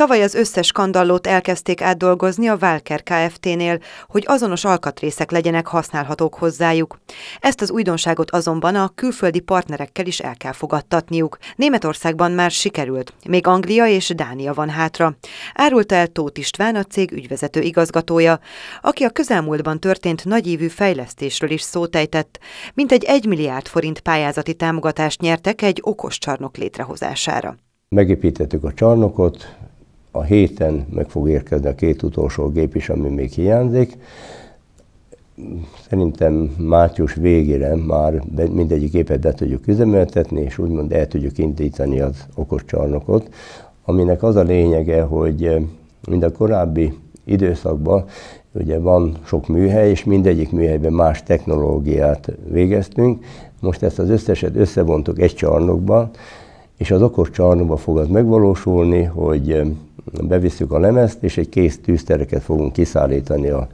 Tavaly az összes kandallót elkezdték átdolgozni a Walker Kft-nél, hogy azonos alkatrészek legyenek használhatók hozzájuk. Ezt az újdonságot azonban a külföldi partnerekkel is el kell fogadtatniuk. Németországban már sikerült, még Anglia és Dánia van hátra. Árulta el Tóth István, a cég ügyvezető igazgatója, aki a közelmúltban történt nagyívű fejlesztésről is szót ejtett. Mintegy 1 milliárd forint pályázati támogatást nyertek egy okos csarnok létrehozására. Megépítettük a csarnokot, a héten meg fog érkezni a két utolsó gép is, ami még hiányzik. Szerintem március végére már mindegyik gépet be tudjuk üzemeltetni, és úgymond el tudjuk indítani az okos csarnokot, aminek az a lényege, hogy eh, mind a korábbi időszakban ugye van sok műhely, és mindegyik műhelyben más technológiát végeztünk. Most ezt az összeset összevontuk egy csarnokba, és az okos csarnokba fog az megvalósulni, hogy eh, bevisszük a lemezt, és egy kész tűztereket fogunk kiszállítani a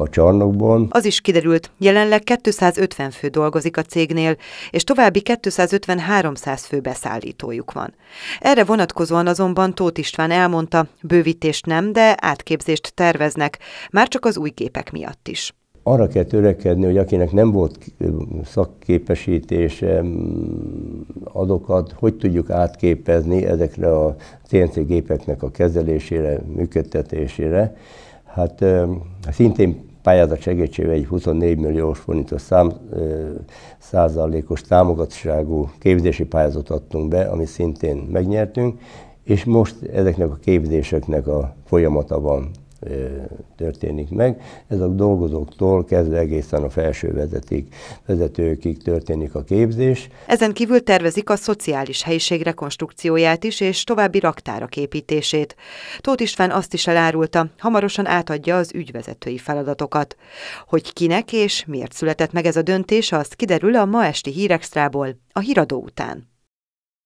a csarnokban. Az is kiderült, jelenleg 250 fő dolgozik a cégnél, és további 250-300 fő beszállítójuk van. Erre vonatkozóan azonban Tóth István elmondta, bővítést nem, de átképzést terveznek, már csak az új gépek miatt is arra kell törekedni, hogy akinek nem volt szakképesítése, adokat, hogy tudjuk átképezni ezekre a CNC gépeknek a kezelésére, működtetésére. Hát szintén pályázat segítségével egy 24 milliós forintos szám, százalékos támogatságú képzési pályázatot adtunk be, amit szintén megnyertünk, és most ezeknek a képzéseknek a folyamata van történik meg. Ez a dolgozóktól kezdve egészen a felső vezeték, vezetőkig történik a képzés. Ezen kívül tervezik a szociális helyiség rekonstrukcióját is, és további raktárak építését. Tóth István azt is elárulta, hamarosan átadja az ügyvezetői feladatokat. Hogy kinek és miért született meg ez a döntés, azt kiderül a ma esti hírextrából, a híradó után.